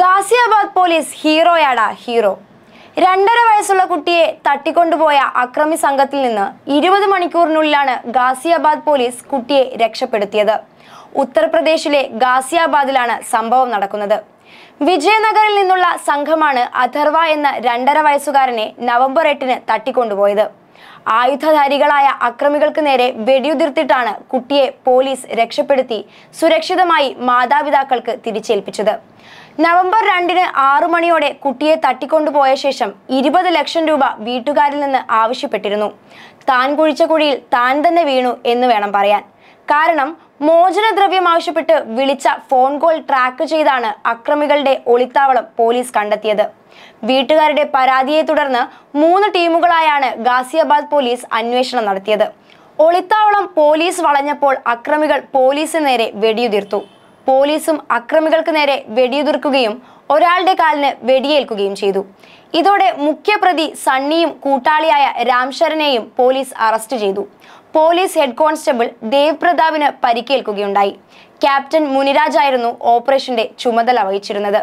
Ghaziabad police ഹീറോയാടാ hero രണ്ടര വയസ്സുള്ള കുട്ടിയെ തട്ടിക്കൊണ്ടുപോയ അക്രമി സംഘത്തിൽ നിന്ന് ഇരുപത് മണിക്കൂറിനുള്ളിലാണ് ഗാസിയാബാദ് പോലീസ് കുട്ടിയെ രക്ഷപ്പെടുത്തിയത് ഉത്തർപ്രദേശിലെ ഗാസിയാബാദിലാണ് സംഭവം നടക്കുന്നത് വിജയനഗറിൽ നിന്നുള്ള സംഘമാണ് അഥർവ എന്ന രണ്ടര വയസ്സുകാരനെ നവംബർ എട്ടിന് തട്ടിക്കൊണ്ടുപോയത് ആയുധധാരികളായ അക്രമികൾക്ക് നേരെ വെടിയുതിർത്തിട്ടാണ് കുട്ടിയെ പോലീസ് രക്ഷപ്പെടുത്തി സുരക്ഷിതമായി മാതാപിതാക്കൾക്ക് തിരിച്ചേൽപ്പിച്ചത് നവംബർ രണ്ടിന് ആറു മണിയോടെ കുട്ടിയെ തട്ടിക്കൊണ്ടുപോയ ശേഷം ഇരുപത് ലക്ഷം രൂപ വീട്ടുകാരിൽ നിന്ന് ആവശ്യപ്പെട്ടിരുന്നു താൻ കുഴിച്ച കുഴിയിൽ താൻ തന്നെ വീണു എന്ന് വേണം പറയാൻ കാരണം മോചനദ്രവ്യം ആവശ്യപ്പെട്ട് വിളിച്ച ഫോൺ കോൾ ട്രാക്ക് ചെയ്താണ് അക്രമികളുടെ ഒളിത്താവളം പോലീസ് കണ്ടെത്തിയത് വീട്ടുകാരുടെ പരാതിയെ തുടർന്ന് മൂന്ന് ടീമുകളായാണ് ഗാസിയാബാദ് പോലീസ് അന്വേഷണം നടത്തിയത് ഒളിത്താവളം പോലീസ് വളഞ്ഞപ്പോൾ അക്രമികൾ പോലീസിന് നേരെ വെടിയുതിർത്തു പോലീസും അക്രമികൾക്ക് നേരെ വെടിയുതിർക്കുകയും ഒരാളുടെ കാലിന് വെടിയേൽക്കുകയും ചെയ്തു ഇതോടെ മുഖ്യപ്രതി സണ്ണിയും കൂട്ടാളിയായ രാംശരനെയും പോലീസ് അറസ്റ്റ് ചെയ്തു പോലീസ് ഹെഡ് കോൺസ്റ്റബിൾ ദേവ് പ്രതാപിന് പരിക്കേൽക്കുകയുണ്ടായി ക്യാപ്റ്റൻ മുനിരാജായിരുന്നു ഓപ്പറേഷന്റെ ചുമതല വഹിച്ചിരുന്നത്